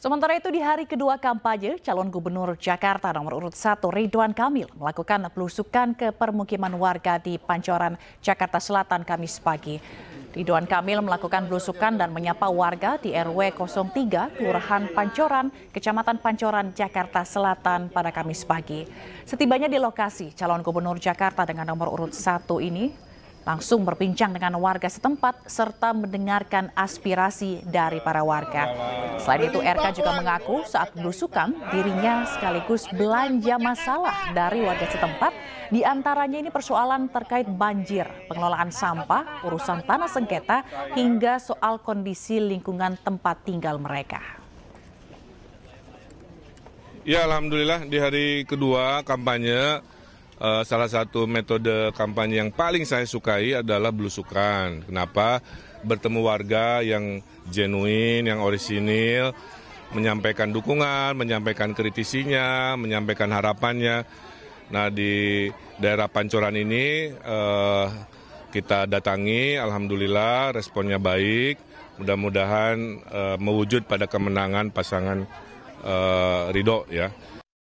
Sementara itu di hari kedua kampanye, calon gubernur Jakarta nomor urut 1 Ridwan Kamil melakukan pelusukan ke permukiman warga di Pancoran, Jakarta Selatan Kamis pagi. Ridwan Kamil melakukan belusukan dan menyapa warga di RW 03, Kelurahan Pancoran, Kecamatan Pancoran, Jakarta Selatan pada Kamis pagi. Setibanya di lokasi, calon gubernur Jakarta dengan nomor urut 1 ini langsung berbincang dengan warga setempat serta mendengarkan aspirasi dari para warga. Selain itu, RK juga mengaku saat belusukan dirinya sekaligus belanja masalah dari warga setempat, di antaranya ini persoalan terkait banjir, pengelolaan sampah, urusan tanah sengketa, hingga soal kondisi lingkungan tempat tinggal mereka. Ya, alhamdulillah di hari kedua kampanye uh, salah satu metode kampanye yang paling saya sukai adalah belusukan. Kenapa? Bertemu warga yang genuine, yang orisinil, menyampaikan dukungan, menyampaikan kritisinya, menyampaikan harapannya. Nah di daerah Pancoran ini uh, kita datangi, alhamdulillah responnya baik. Mudah-mudahan uh, mewujud pada kemenangan pasangan uh, Ridho ya.